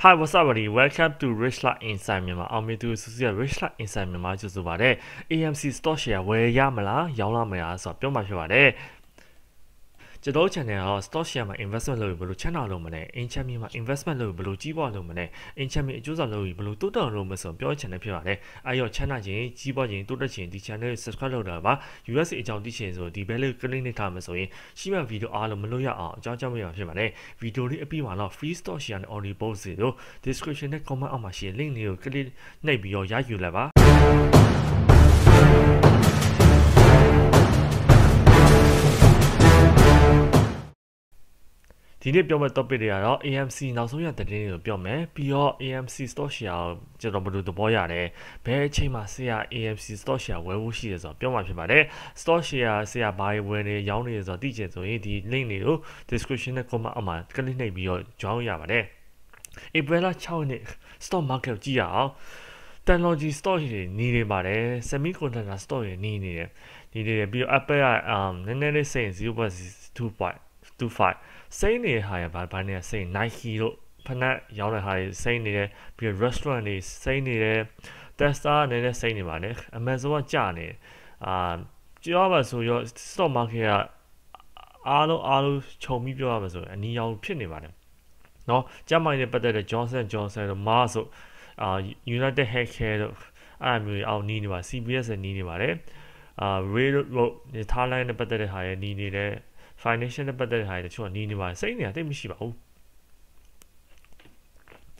Hi what's up buddy welcome to Rich Life Insight မြန်မာအောင်မြင်သူစုစုရ Rich Life Insight မြန်မာကြိုဆိုပါရစေ AMC stock share ဝယ်ရမလားရောင်းလာမလားဆိုတော့ပြောမှဖြစ်ပါတယ်ကျွန်တော် channel ဟာ stock share မှာ investment လုပ်ရင်ဘယ်လို channel လုပ်မလဲ in channel မှာ investment လုပ်ရင်ဘယ်လိုကြီးပွားလုပ်မလဲ in channel အကျိုးဆောင်လုပ်ရင်ဘယ်လိုတိုးတက်အောင်လုပ်မလဲဆိုတော့ပြော channel ဖြစ်ပါတယ်အဲရော channel ချင်းကြီးပွားချင်းတိုးတက်ချင်းဒီ channel ကို subscribe လုပ်တာပါ US အကြောင်းသိချင်ဆိုဒီ bell click နဲ့ထားမှာဆိုရင်ရှိမှဗီဒီယိုအားလုံးမလွတ်ရအောင်အကြောင်းကြောင့်မရဖြစ်ပါတယ်ဗီဒီယိုလေးအပြီးမှာတော့ free stock share နဲ့ audio post တွေကို description နဲ့ comment အောက်မှာရှိတဲ့ link တွေကို click နှိပ်ပြီးတော့ရယူလိုက်ပါဒီနေ့ပြောမယ့် topic တွေကတော့ AMC နောက်ဆုံးရသတင်းတွေကိုပြောမယ်ပြီးတော့ AMC stock share ကိုကျွန်တော်ဘယ်လိုသဘောရတယ်ဘယ်အချိန်မှာဆရာ AMC stock share ဝယ်ဖို့ရှိတယ်ဆိုတော့ပြောမှာဖြစ်ပါတယ် stock share ဆရာဘာတွေဝယ်နေရောင်းနေဆိုတော့သိချင်ဆိုရင်ဒီ link တွေကို description နဲ့ comment အမှာ click နှိပ်ပြီးတော့ join ရပါတယ် April 6ရက် stock market ကိုကြည့်ရအောင် technology stock တွေနေနေပါတယ် semiconductor stock တွေနေနေတယ်နေနေတယ်ပြီးတော့ Apple က um နည်းနည်းလေးစိန်0.2 point 25စိမ့်နေဟာရဘာဘာနေစိမ့် Nike တို့ဖနက်ရောင်းတဲ့ဟာတွေစိမ့်နေတယ်ပြီး restaurant တွေစိမ့်နေတယ် tester အနေနဲ့စိမ့်နေပါနဲ့ Amazon ကကြာနေအာကြောက်ပါဆိုရော stock market ကအားလုံးအားလုံးခြုံပြီးပြောရမှာဆိုရင်အနည်းအောင်ဖြစ်နေပါတယ်เนาะကျမကြီးနဲ့ပတ်သက်တဲ့ Johnson Johnson တို့ Mars တို့အာ United Healthcare တို့အဲ့မျိုးအောင်နီးနေပါ CBS နဲ့နီးနေပါတယ်အာ Railroad နဲ့ Thailand နဲ့ပတ်သက်တဲ့ဟာရဲ့နီးနေတယ် financial နဲ့ပတ်သက်တဲ့ဟာတွေတချို့ကနီးနေပါတယ်စိတ်နေတာတိတ်မရှိပါဘူး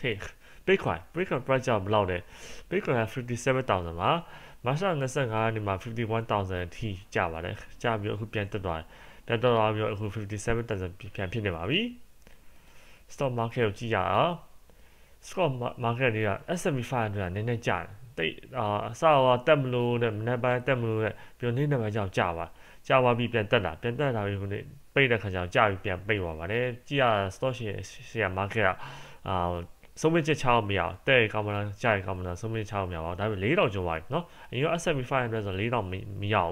take bitcoin bitcoin price ကြောင့်ဘယ်လောက်လဲ bitcoin က57000ပါမတ်လ25ရက်နေ့မှာ51000အထိကျပါတယ်ကျပြီးအခုပြန်တက်သွားတယ်တက်သွားပြီးတော့အခု57000ပြန်ဖြစ်နေပါပြီ stock market ကိုကြည့်ရအောင် stock market တွေက S&P 500ကနည်းနည်းကျတယ်တိတ်အာအစကတက်မလို့နဲ့မနေ့ပိုင်းတက်မလို့နဲ့ပြီးတော့နေ့နေ့ပိုင်းကြောင့်ကျပါကြာသွားပြီးပြန်တက်လာပြန်တက်လာပြီးဟိုနေ့ပိတ်တဲ့ခါကျတော့ကြာပြီးပြန်ပိတ်သွားပါတယ်ကြည့်ရ stock share share market ကအာဆုံးမချက်ချောင်းမရတဲ့ကင်မရာကြာရကင်မရာဆုံးမချက်ချောင်းမရပါဘူးဒါပေမဲ့4000ကျော်ပါတယ်နော်အရင်က S&P 500ဆို4000မရဘူး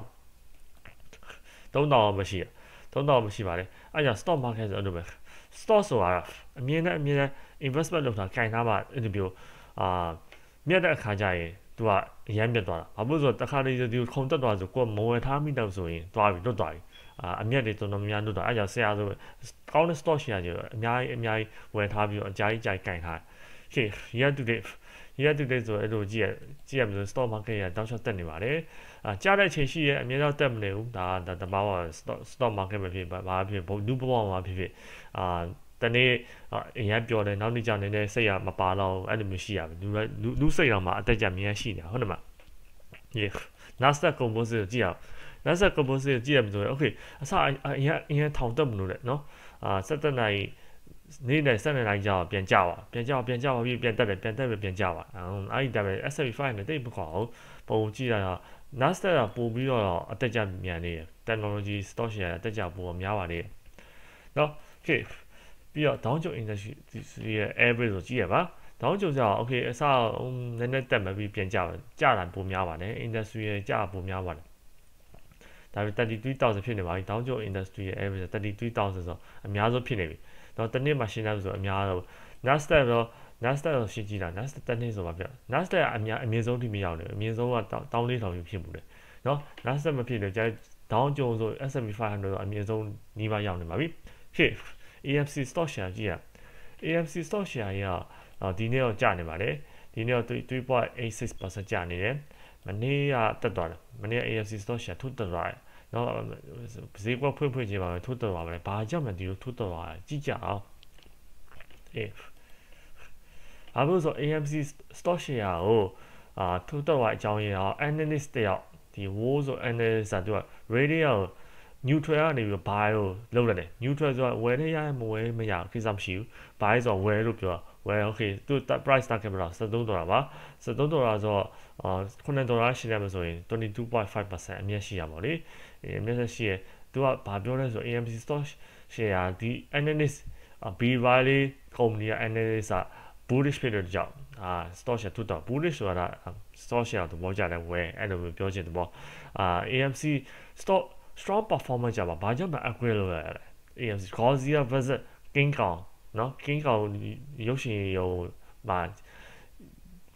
3000မရှိ3000မရှိပါလေအဲ့ဒါ stock market ဆိုအဲ့လိုပဲ stock ဆိုတာအမြင်နဲ့အမြင်နဲ့ investment လုပ်တာခြင်သားမှာအဲ့ဒီမျိုးအာမြတ်တဲ့အခါကျရင်သူကအရမ်းပြတ်သွားတာဘာလို့ဆိုတော့တခါတည်းဒီခုံတက်သွားဆိုကိုကမဝယ်ထားမိတော့ဆိုရင်သွားပြီလွတ်သွားပြီအာအမျက်တွေတော်တော်များများလွတ်သွားအဲ့ကြောင့်ဆရာဆိုကောင်းတဲ့ stock share ကြီးအများကြီးအများကြီးဝယ်ထားပြီးတော့အကြိုက်ကြိုက်ကင်ထားရှေ့ year to date year to date ဆိုအဲ့လိုကြည့်ရကြည့်ရမလို့ stock market ကတောက်လျှောက်တက်နေပါတယ်အာကြားတဲ့အချိန်ရှိရဲ့အများတော့တက်မနေဘူးဒါဒါတဘာဝ stock stock market ပဲဖြစ်ပါဘာဖြစ်ဘူး new ဘဝမှာဖြစ်ဖြစ်အာတနေ့အရင်ပြောတယ်နောက်နေ့ကျနေနဲ့စိတ်ရမပါတော့အဲ့လိုမျိုးရှိရမယ်လူလူစိတ်တော့မှအတက်ကြမြန်းရှိနေဟုတ်တယ်မလား yeah nasdaq composite ကိုကြည့်အောင် nasdaq composite ကိုကြည့်ရမယ်ဆိုရင် okay အစအရင်အရင်ထောင်တက်မလို့လေနော်အာ7နိုင်နေ့နဲ့7နိုင်ကြောင်ပြန်ကြပါပြန်ကြပါပြန်ကြပါပြီးပြန်တက်တယ်ပြန်တက်ပြီးပြန်ကြပါအဲ့ဒီတိုင်းပဲ S&P 5နဲ့တိတ်မခွာဘူးပုံကြည့်ရတာ Nasdaq ကပို့ပြီးတော့အတက်ကြမြန်နေတယ် technology stock share အတက်ကြပို့များပါနေတယ်เนาะ okay ပြီးတော့ down job industry ရဲ့ average ကိုကြည့်ရပါ down job ကြောင့် okay အစနည်းနည်းတက်မပြီးပြန်ကြပါကြတာပုံများပါတယ် industry ရဲ့ကြပုံများပါတယ်ဒါပေမဲ့33000ဖြစ်နေပါပြီ down job industry ရဲ့ average 33000ဆိုတော့အများဆုံးဖြစ်နေပြီတော့တစ်နှစ်မှာရှင်းတယ်ဆိုတော့အများဆုံး Nasdaq တော့ Nasdaq ကိုရှင်းကြည့်တာ Nasdaq တစ်နှစ်ဆိုပါဗျ Nasdaq အများအမြင့်ဆုံးထိမရောက်နေအမြင့်ဆုံးက14000ဖြစ်မှုတယ်နော် Nasdaq မဖြစ်လေကြာ down job ဆို S&P 500ဆိုအမြင့်ဆုံးနှီးပါးရောက်နေပါပြီဖြစ် AMC stock share ကြီးอ่ะ AMC stock share ကြီးอ่ะဒီနေ့တော့ကျနေပါတယ်ဒီနေ့တော့3.86%ကျနေတယ်မနေ့ကတက်သွားတယ်မနေ့က AMC stock share ထုတ်တက်သွားတယ်နော်ဈေးကွက်ဖွင့်ဖွင့်ချင်းပါပဲထုတ်တက်သွားပါတယ်ဘာကြောင့်လဲဒီလိုထုတ်တက်သွားကြည့်ကြအောင်အေးအခုဆို AMC stock share ကိုအာထုတ်တက်သွားအကြောင်းရင်းအောင် analyst တယောက်ဒီ wool ဆို analyst ကသူက radio ကို neutral ကနေပြီးတော့ buy ကိုလုပ်ရတယ် neutral ဆိုတာဝယ်နေရမဝယ်မရကိစ္စမရှိဘူး buy ဆိုတာဝယ်လို့ပြောဝယ် okay သူ price target ဘယ်လောက်73ဒေါ်လာပါ73ဒေါ်လာဆိုတော့9ဒေါ်လာရှိတယ်မဆိုရင်22.5%အမြတ်ရှိရပါလေအမြတ်ရှိရသူကဘာပြောလဲဆိုတော့ AMC stock share ဒီ analyst B Riley company က analyst က bullish ဖြစ်တဲ့ကြောင့်အာ stock share ထုတ်တော့ bullish ဆိုတာ stock share သဘောကျတယ်ဝယ်အဲ့လိုမျိုးပြောချင်တယ်ပေါ့အာ AMC stock strong performance ကြပါဘာကြောင့်မ upgrade လုပ်ရလဲ AFC Godzilla vs King Kong เนาะ King Kong ရုပ်ရှင်ရုံမှာ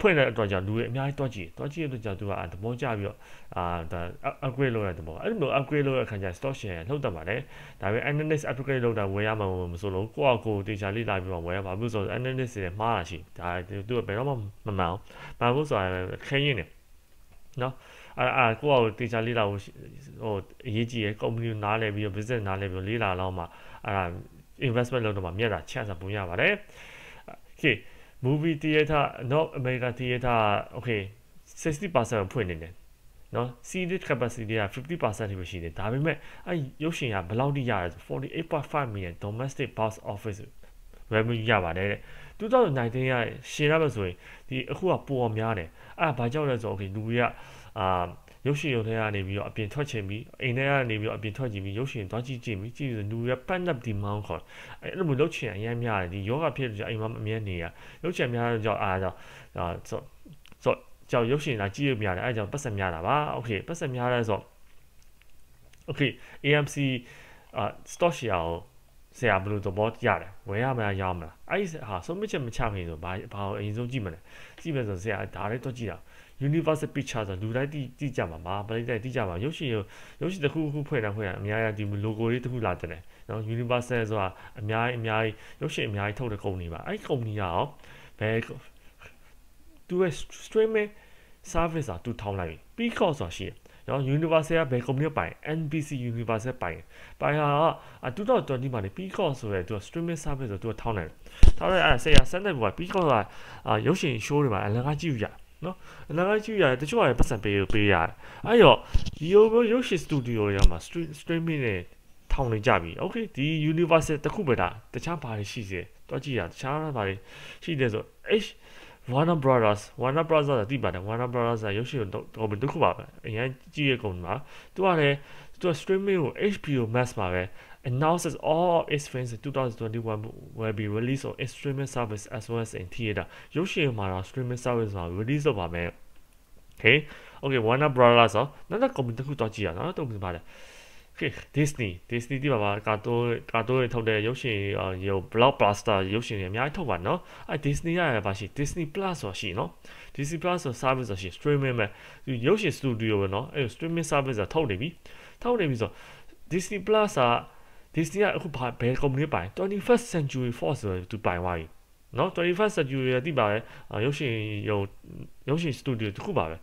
ဖွင့်တဲ့အတွက်ကြောင့်လူတွေအများကြီးတွက်ကြည့်တွက်ကြည့်တဲ့အတွက်ကြောင့်သူကသဘောကျပြီးတော့အာဒါ upgrade လုပ်ရတဲ့ဘောအဲ့လို upgrade လုပ်ရတဲ့အခါကျ distortion လှုပ်တတ်ပါတယ်ဒါပေမဲ့ analyst upgrade လုပ်တာဝယ်ရမှာမဆိုလို့ကိုယ့်အကိုတေချာလေးလာပြီးတော့ဝယ်ရပါဘူးဆိုတော့ analyst တွေမှားတာရှိဒါသူကဘယ်တော့မှမမှန်အောင်ဘာလို့ဆိုတော့ခင်းရင်နေနော်အဲ့အာကိုယ့်အကိုတေချာလေးလာဖို့ဟိုအရေးကြီးရယ် company နားလည်ပြီးတော့ business နားလည်ပြီးတော့လေးလာလောက်မှအဲ့ဒါ investment လုပ်တော့မှမြတ်တာ chance ပုံရပါတယ် okay movie theater north america theater okay 60%ဖွင့်နေတယ်နော် seated capacity က50%ထိပဲရှိတယ်ဒါပေမဲ့အဲ့ရုပ်ရှင်ကဘယ်လောက်ထိရလဲဆို48.5 million domestic box office revenue ရပါတယ်2019ရရှင်းရမယ်ဆိုရင်ဒီအခုကပိုအောင်များတယ်အဲ့ဒါဘာကြောင့်လဲဆိုတော့ okay လူတွေကအာရုပ်ရှင်ရုံထဲကနေပြီးတော့အပြင်ထွက်ချင်ပြီးအိမ်ထဲကနေပြီးတော့အပြင်ထွက်ချင်ပြီးရုပ်ရှင်သွားကြည့်ကြည့်ပြီးကြည့်ပြီးလူရပတ်နပ်ဒီမောင်းခေါ်အဲ့လိုမျိုးလှုပ်ချင်အရင်များတယ်ဒီယောဂဖြစ်ကြအိမ်မှာအမြဲနေရလှုပ်ချင်များတော့ကြောက်အားကြောင့်အာဆိုဆိုကြောက်ရုပ်ရှင်လာကြည့်ရများတယ်အဲ့ကြောင့်ပတ်ဆက်များတာပါโอเคပတ်ဆက်များတယ်ဆို okay AMC အာ stock share ကိုဆရာဘယ်လိုသဘောရတယ်ဝယ်ရမလားရမလားအဲ့ဒီဟာဆုံးမချက်မချခင်ဆိုဘာဘာအရင်ဆုံးကြည့်မလဲကြည့်မယ်ဆိုဆရာဒါလေးတော့ကြည့်တာ universal picture ဆိုလူတိုင်းတိကြမှာပါပရိသတ်တိကြမှာရုပ်ရှင်ရုပ်ရှင်တစ်ခုခုဖွဲ့တာဖွဲ့တာအများကြီးဒီ logo လေးတစ်ခုလာတယ်နော် universal ဆိုတာအများကြီးအများကြီးရုပ်ရှင်အများကြီးထုတ်တဲ့ကုမ္ပဏီပါအဲ့ဒီကုမ္ပဏီကရောဘယ်သူရဲ့ streaming service အတူထောင်းလိုက်ပြီ Peacock ဆိုတာရှိတယ်နော် Universal ကဘယ်ကုမ္ပဏီပိုင် NBC Universal ပိုင်ပိုင်ဟာ2020မှာနေ Peacock ဆိုတဲ့သူက streaming service ဆိုသူကထောင်းလိုက်တယ်ထောင်းလိုက်အဲ့ဒါဆက်ရဆက်တဲ့ဘူက Peacock ဆိုတာရုပ်ရှင် show တွေမှာအလကားကြည့်ယူရတယ်နော်အနာဂတ်ကြည့်ရတယ်တချို့ကလည်းပတ်စံပေးပေးရတယ်အဲ့တော့ဒီရုပ်ရုပ်ရှင်စတူဒီယိုတွေကမှာ streaming နဲ့ထောင်နေကြပြီ okay ဒီ universe တခုပဲဒါတခြားဘာတွေရှိစေတွားကြည့်ရတခြားဘာတွေရှိတယ်ဆို H Warner Brothers Warner Brothers ကတိပါတယ် Warner Brothers ကရုပ်ရှင်တော့တခုပါပဲအရင်ကြည့်ရကုန်မှာသူကလည်းသူက streaming ကို HBO Max မှာပဲ announces all of its films in 2021 will be released on its streaming service as well as in theater. ရုပ်ရှင်မှာတော့ streaming service မှာ release လုပ်ပါမယ် Okay okay Warner Brothers ဆိုနောက်တစ် company တစ်ခုတော့ကြည့်ရအောင်နော်တုံ့ပြန်ပါလား Okay Disney Disney ဒီမှာပါကာတွန်းကာတွန်းတွေထုတ်တဲ့ရုပ်ရှင်ရုပ် blockbuster ရုပ်ရှင်တွေအများကြီးထုတ်ပါနော်အဲ Disney ရတာပါရှိ Disney Plus ဆိုရှိနော် Disney Plus ဆို service ဆိုရှိ streaming ပဲရုပ်ရှင် studio ပဲနော်အဲ streaming service ကထုတ်နေပြီထုတ်နေပြီဆို Disney Plus က Disney ကအခုဘာဘယ် company ပိုင် 21st Century Fox ဆိုသူပိုင်သွားပြီနော် 21st Century ရတိပါပဲရုပ်ရှင်ရုံရုပ်ရှင် studio တခုပါပဲ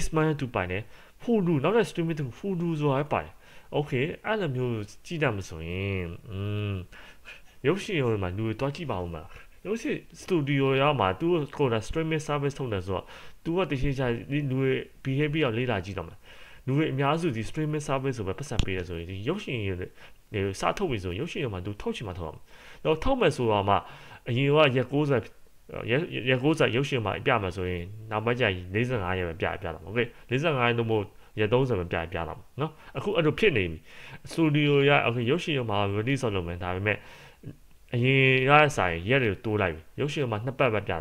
X-Men သူပိုင်တယ် Hulu နောက်ထပ် streaming တခု Hulu ဆိုတာပိုင် Okay အဲ့လိုမျိုးကြည့်တတ်မဆိုရင်อืมရုပ်ရှင်ရုံမှာလူတွေတွားကြည့်ပါဦးမှာရုပ်ရှင် studio ရောက်မှာသူကိုယ်က streaming service ထုတ်တယ်ဆိုတော့ तू ကတရှိချာလူတွေ behavior လေးလာကြည့်တော့မှာလူတွေအများစုဒီ streaming service ဆိုပဲပတ်စံပေးရဆိုရင်ဒီရုပ်ရှင်တွေလေစထုတ်ပြီဆိုရုပ်ရှင်တွေမှာသူထုတ်ချင်မှထုတ်အောင်တော့ထုတ်မယ်ဆိုတော့မှအရင်ကရက်60ရက်ရက်60ရုပ်ရှင်မှာပြမှာဆိုရင်နောက်ပိုင်းကျရင်55ရက်ပဲပြပြတာမဟုတ်ဘူး55ရက်တော့မို့ရက်30ပဲပြပြတာเนาะအခုအဲ့လိုဖြစ်နေပြီစတူဒီယိုရအခုရုပ်ရှင်တွေမှာ release လုပ်လို့မယ်ဒါပေမဲ့အရင်ကဆိုင်ရက်တွေတိုးလိုက်ပြီရုပ်ရှင်တွေမှာနှစ်ပတ်ပဲပြတာ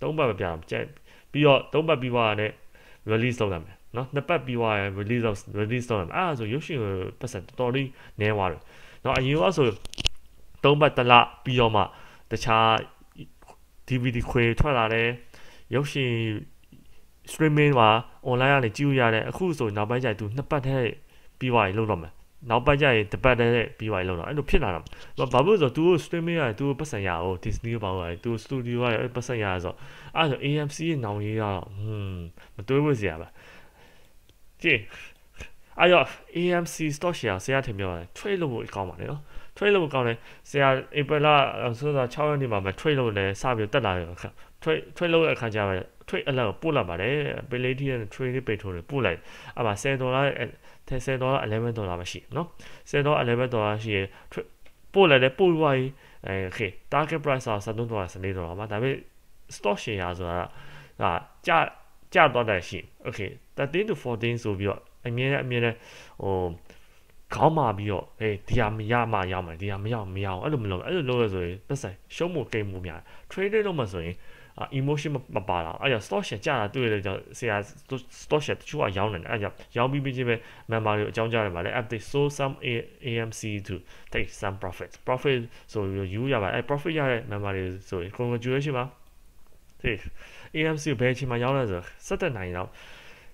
သုံးပတ်ပဲပြတာကြက်ပြီးတော့သုံးပတ်ပြီးသွားတဲ့ release လုပ်လာမယ်နော်နှစ်ပတ်ပြီးွားရ release of release တော့အဲ့ဒါဆိုရုပ်ရှင်ပတ်စံတော်တော်လေးနည်းသွားတယ်နော်အရင်ကဆိုသုံးပတ်တစ်လပြီးတော့မှတခြား DVD ခွေထွက်လာတယ်ရုပ်ရှင် streaming မှာ online ကနေကြည့်လို့ရတယ်အခုဆိုနောက်ပိုင်းကျရင် तू နှစ်ပတ်တည်းပြီးွားရင်လုပ်တော့မယ်နောက်ပိုင်းကျရင်တပတ်တည်းပြီးွားရင်လုပ်တော့အဲ့လိုဖြစ်လာတာဘာလို့ဆိုတော့ तू streaming ရတယ် तू ပတ်စံရအောင် Disney ပေါ့ရတယ် तू studio ရတယ်ပတ်စံရဆိုတော့အဲ့ဆို AMC ရဲ့နောင်ရေးရတော့ဟွန်းမတွေးဖို့စရာပါကြည့်အဲ့တော့ AMC stock share ဆရာထင်ပြောတယ် trade လုပ်ဖို့ကောင်းပါလေနော် trade လုပ်ဖို့ကောင်းတယ်ဆရာ April ဆိုတော့6ရက်နေ့မှာမ trade လုပ်လဲစပြီးတက်လာတယ်အခါ trade trade လုပ်တဲ့အခါကျတော့ trade alert ပို့လိုက်ပါတယ် ability နဲ့ trade လေးပိတ်ထိုးတယ်ပို့လိုက်အဲ့မှာ10ဒေါ်လာ10ဒေါ်လာ11ဒေါ်လာမရှိနော်10ဒေါ်လာ11ဒေါ်လာရှိရင်ပို့လိုက်တယ်ပို့သွားရင်အဲโอเค target price က73ဒေါ်လာ14ဒေါ်လာပါဒါပေမဲ့ stock share ဆိုတာကကြာကျသွားတာရှိ okay 13 to 14ဆိုပြီးတော့အမြဲအမြဲဟိုခေါင်းမာပြီးတော့ဟေးဒီဟာမရမှရမယ်ဒီဟာမရမရအောင်အဲ့လိုမလုပ်အဲ့လိုလုပ်ရဆိုရင်ပတ်စံရှုံးမှုကိမှုများ trading လုပ်မှဆိုရင် emotion မပါတာအဲ့ဒါ stock share ကျတာတွေ့ရတဲ့ကြောင့်ဆရာ stock share တချို့ကရောင်းနေတယ်အဲ့ကြောင့်ရောင်းပြီးပြီးချင်းပဲ member တွေအကြောင်းကြားတယ်ပါလေ update so some AMC to take some profit profit ဆိုပြီးယူရပါတယ်အဲ့ profit ရတဲ့ member တွေဆိုရင် congratulation ပါ safe AMC ကိုဘယ်အချိန်မှရောက်လဲဆိုတော့17နိုင်လောက်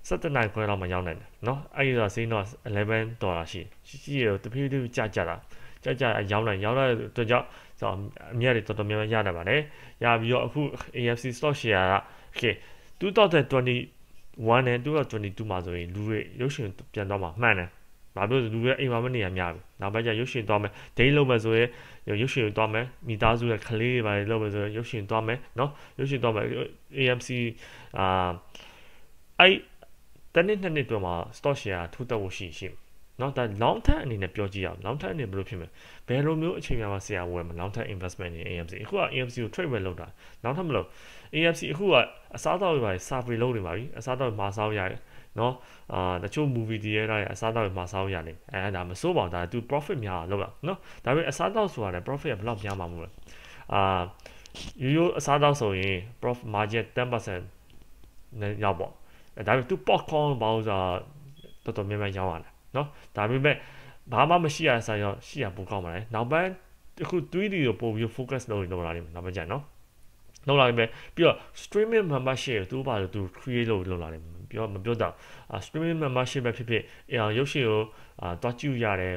17နိုင်ခွဲလောက်မှရောက်နိုင်တယ်เนาะအဲ့ဒီတော့ဈေးတော့11ဒေါ်လာရှိရှိရတဖြည်းဖြည်းကြကြတာကြကြရောင်းလိုက်ရောင်းလိုက်အတွက်ကြောင့်ဆိုတော့အမြတ်တွေတော်တော်များများရနိုင်ပါတယ်ရပြီးတော့အခု AMC stock share က okay 2021နဲ့2022မှာဆိုရင်လူတွေရုပ်ရှင်ပြန်တော့မှမှန်တယ်။ဘာဖြစ်လို့လူတွေအိမ်မှာမနေရများဘူး။နောက်ပိုင်းကျရုပ်ရှင်သွားမယ်။ဒိတ်လုပ်မယ်ဆိုရင်ရုပ်ရှင်သွားမယ်။မိသားစုနဲ့ကလေးတွေပါလုပ်မယ်ဆိုရင်ရုပ်ရှင်သွားမယ်နော်။ရုပ်ရှင်သွားမယ် AMC အာအဲ့တနည်းနှစ်နှစ်တွင်မှာ stock share ထူတက်ဖို့ရှိရှိနော်ဒါ long term အနေနဲ့ပြောကြည့်ရအောင် long term အနေဘယ်လိုဖြစ်မလဲဘယ်လိုမျိုးအချိန်များမှာဆရာဝယ်မလဲ long term investment နေ AMC အခုက AMC ကို trade ပဲလုပ်တာ long term မလုပ် AMC အခုကအစားအသောက်တွေပါ survey လုပ်နေပါပြီအစားအသောက်မှာစားရရတယ်နော်အာတချို့ movie theater ရဲ့အစားအသောက်တွေမှာစားလို့ရတယ်အဲဒါမစိုးပါဘူးဒါသူ profit များအောင်လုပ်တာနော်ဒါပေမဲ့အစားအသောက်ဆိုတာလည်း profit ကဘယ်လောက်များမှာမလို့အာရိုးရိုးအစားအသောက်ဆိုရင် prof margin 10%နဲ့ရောက်ပေါ့ဒါပေမဲ့သူ popcorn ဘာလို့ဆိုတော့တော်တော်များများရောက်ရတယ်နော်ဒါပေမဲ့ဘာမှမရှိရဆိုင်ရောရှိရပိုကောင်းပါလေနောက်ပိုင်းအခု 3D ကိုပို့ပြီး focus လုပ်နေတော့လာလိမ့်မယ်နောက်ပိုင်းကျရင်နော်လောက်လာပြီပဲပြီးတော့ streaming membership သူ့ဘာလို့သူ create လုပ်လုပ်လာတယ်ပြောမပြောတော့ streaming membership ပဲဖြစ်ဖြစ်အာရုပ်ရှင်ကိုအာတွားကြည့်ရတယ်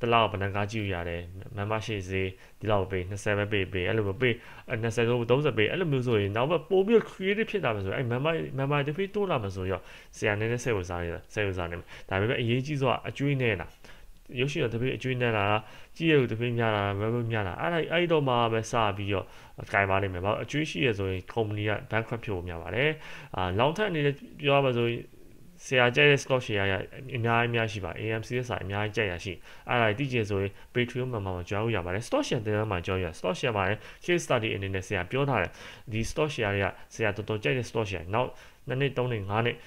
တလောက်ဗနကားကြည့်ရတယ် membership ဈေးဒီလောက်ပေး20ပဲပေးပေးအဲ့လိုပေး20ဆို30ပေးအဲ့လိုမျိုးဆိုရင်နောက်ပဲပို့ပြီး creative ဖြစ်တာပဲဆိုရင်အဲ့ member member တစ်ဖြည်းတိုးလာမှဆိုရောဆရာနည်းနည်းစိတ်ဝင်စားနေတာစိတ်ဝင်စားနေမှာဒါပေမဲ့အရေးကြီးဆုံးကအကျွေးနေတာရုပ်ရှင်တော့တပိအကျွေးနဲ့လာတာကြည့်ရလို့တပိများလာမလို့များလာအဲ့ဒါအဲ့တော့မှပဲစပြီးတော့ကင်ပါလိမ့်မယ်ဘာအကျွေးရှိရဆိုရင် company က bankrupt ဖြစ်ဖို့များပါတယ်အာလောင်ထက်အနေနဲ့ပြောရမှာဆိုရင်ဆရာကြိုက်တဲ့ scholarship ရအများကြီးများရှိပါ AMC ရစာအများကြီးကြိုက်ရရှိအဲ့ဒါတိကျဆိုရင် Patreon မှာမှာကြောင်းရပါတယ် stock share တဲ့မှာကြောင်းရ stock share မှာ case study အနေနဲ့ဆရာပြောထားတယ်ဒီ stock share တွေကဆရာတော်တော်ကြိုက်တဲ့ stock share နောက်နှစ်နှစ်သုံးနှစ်ငါးနှစ်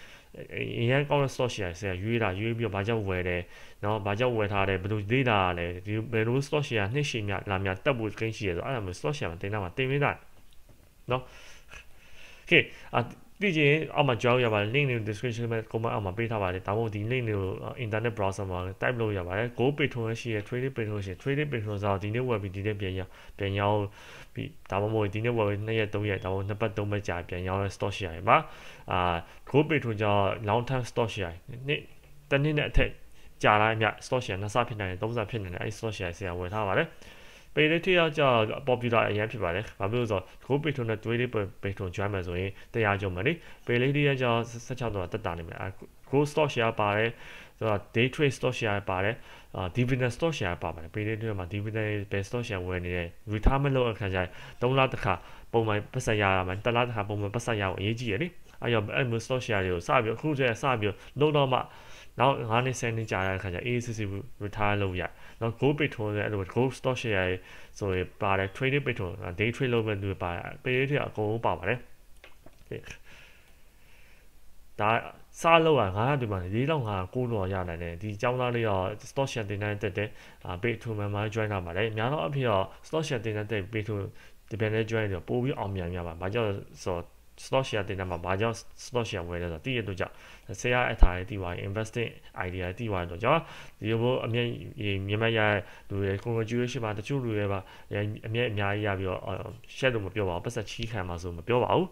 အရန်ကောင်းတဲ့ slot share ဆရာရွေးတာရွေးပြီးတော့ဘာကြောင့်ဝယ်တယ်နော်ဘာကြောင့်ဝယ်ထားတယ်ဘယ်လို data လဲဒီဘယ်လို slot share နှစ်ရှိမြလာမြတက်ဖို့ gain ရှိရဆိုအဲ့ဒါမျိုး slot share မှာတင်တာမှာတင်မိတာနော် okay အသိချင်အောက်မှာ join ရပါတယ် link တွေ description မှာ comment အောက်မှာပေးထားပါတယ်ဒါမှမဟုတ်ဒီ link တွေကို internet browser မှာ type လုပ်ရပါတယ် go patron ရှိရ trading patron ရှိ trading patron ဆိုတော့ဒီနေ့ web ဒီနေ့ပြန်ရပြန်ရောင်းပြီးဒါမှမဟုတ်ဒီနေ့ web 2ရက်3ရက်ဒါမှမဟုတ်2ပတ်3ပတ်ကြာပြန်ရောင်း stock share ရမှာအာ go patron ကြောင့် long term stock share နေ့တစ်နှစ်နဲ့အထက်ကြာလာမြ stock share နှစ်ဆဖြစ်နိုင်တယ်သုံးဆဖြစ်နိုင်တယ်အဲ stock share ဆရာဝယ်ထားပါတယ်။ပေလေးထိရောက်ကြ popular အရင်ဖြစ်ပါတယ်ဘာဖြစ်လို့ဆိုတော့ကိုပေထုံနဲ့တွေးလေးပေထုံ join မယ်ဆိုရင်တရားကြုံမယ်လေပေလေးထိရောက်ကြ16ဒေါ်လာတက်တာနေမယ်အဲ grow stock share ပါတယ်ဆိုတော့ day trade stock share ပါတယ်အာ dividend stock share ပါပါတယ်ပေလေးတွေမှာ dividend ပဲ stock share ဝယ်နေတယ် retirement လုပ်အခါကျရင်3လတစ်ခါပုံမှန်ပတ်စံရရမှာ1လတစ်ခါပုံမှန်ပတ်စံရအောင်အရေးကြီးရလေအဲ့ရောအဲ့မျိုး slot share တွေကိုစပြီးအခုကျစပြီးလုံးတော့မှနောက်9နှစ်10နှစ်ကြာတဲ့အခါကျ ACC retire လုပ်ရနော် gold patron ဆိုတဲ့အဲ့လို gold stock share တွေဆိုရင်ပါတယ် trading patron day trade လုပ်မဲ့သူတွေပါတယ် pay တွေအကုန်လုံးပါပါတယ်ဒါစားလောက်อ่ะငါကဒီမှာ၄လောက်ငါကိုးတော့ရနိုင်တယ်ဒီចောင်းသားလေးတော့ stock share တင်တဲ့တက်တဲ့ပေထူမန်မှာ join လာပါတယ်အများတော့အဖြစ်တော့ stock share တင်တဲ့ပေထူဒီဘယ်နဲ့ join တော့ပို့ပြီးအောင်မြန်ရပါဘာကြောင့်ဆိုတော့ slot share တင်တဲ့မှာဘာကြောင့် slot share ဝယ်လဲဆိုတော့သိရတော့ကြောင့်ဆရာအထားရေးသိပါရင် investing idea သိပါတော့ကြောင့်ဒီလိုအမြဲမြင်မှတ်ရတဲ့လူတွေ congratulation ပါတချို့လူတွေပါအမြဲအများကြီးရပြီးတော့ share တော့မပြောပါဘူးပတ်သက်ချီးခံပါဆိုမပြောပါဘူး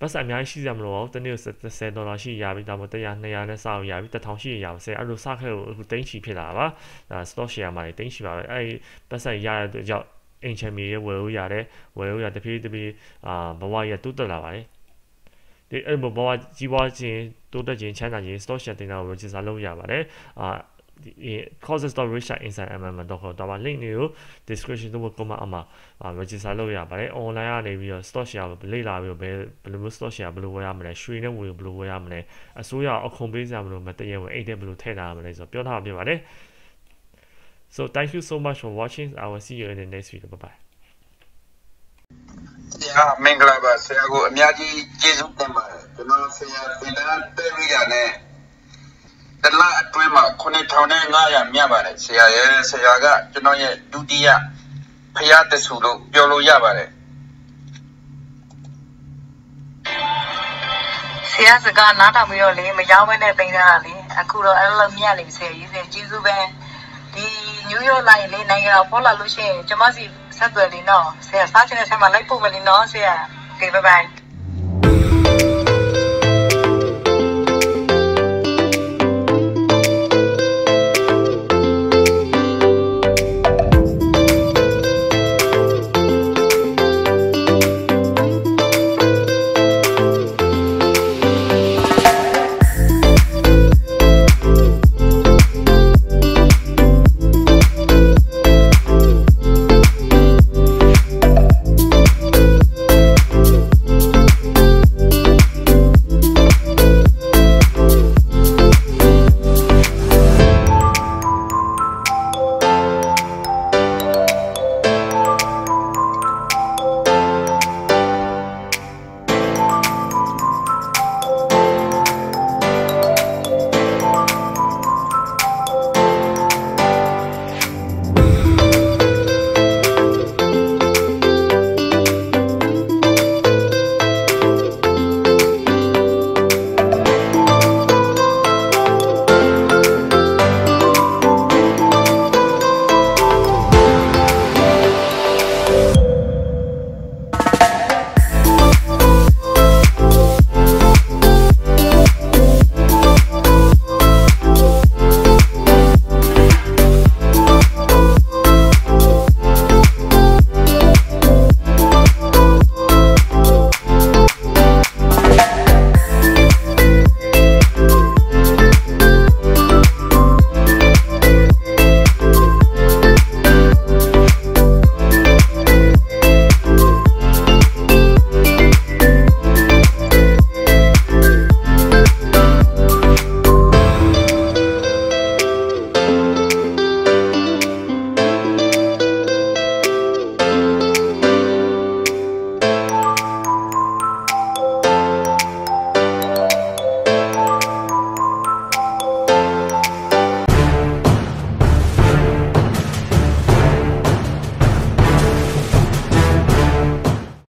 ပတ်စံအများကြီးရှိစရာမလိုပါဘူးတနေ့30ဒေါ်လာရှိရပြီဒါမှမဟုတ်100 200နဲ့စအောင်ရပြီ1000ရှိရပါစေအဲ့လိုစခဲ့လို့အခုတိန့်ချီဖြစ်လာတာပါဒါ stock share မှာတိန့်ချီပါပဲအဲ့ဒီပတ်စံရရတဲ့အကြောင်းအင်ချမ်မီရဲ့ဝယ်လို့ရတယ်ဝယ်လို့ရတဖြည်းဖြည်းအာဘဝရဲ့တိုးတက်လာပါတယ်ဒီအဲ့ဘဝကြီးပွားခြင်းတိုးတက်ခြင်းချမ်းသာခြင်း stock share တင်တာကို register လုပ်ရပါတယ်အာဒီ causes.richardinside.mm.com တော့ link တွေကို description တို့ကမှအမှ register လုပ်ရပါတယ် online ကနေပြီးတော့ stock share ကိုလေ့လာပြီးတော့ဘယ်ဘယ်လိုမျိုး stock share ဘယ်လိုဝယ်ရမလဲရွှေနဲ့ဝယ်ဘယ်လိုဝယ်ရမလဲအစိုးရအခွန်ပေးစရာဘယ်လိုမတည့်ရဝင်အိတ်တဲ့ဘယ်လိုထည့်ထားရမလဲဆိုတော့ပြောထားပြပါတယ် So thank you so much for watching. I will see you in the next video. Bye bye. ဆရာမင်္ဂလာပါဆရာကိုအများကြီးကျေးဇူးတင်ပါတယ်ကျွန်တော်ဆရာသင်တန်းတက်ရိယာနဲ့တလအတွင်းမှာ9500မြတ်ပါတယ်ဆရာရဲ့ဆရာကကျွန်တော်ရဲ့ဒုတိယဖရာတဆူလို့ပြောလို့ရပါတယ်ဆရာစကားနားထောင်ပြီးတော့လေမရောက်ဘဲနဲ့သင်တန်းကလေအခုတော့အဲ့လိုမြတ်နေပြီဆရာရေးဆရာကျေးဇူးပဲဒီ New York လိုက်လေနိုင်ငံတော်ပေါ်လာလို့ရှိရင်ကျမစီဆက်သွယ်နေတော့ဆရာစားချင်တဲ့ဆိုင်မှာလိုက်ပို့မယ်နော်ဆရာ Okay bye bye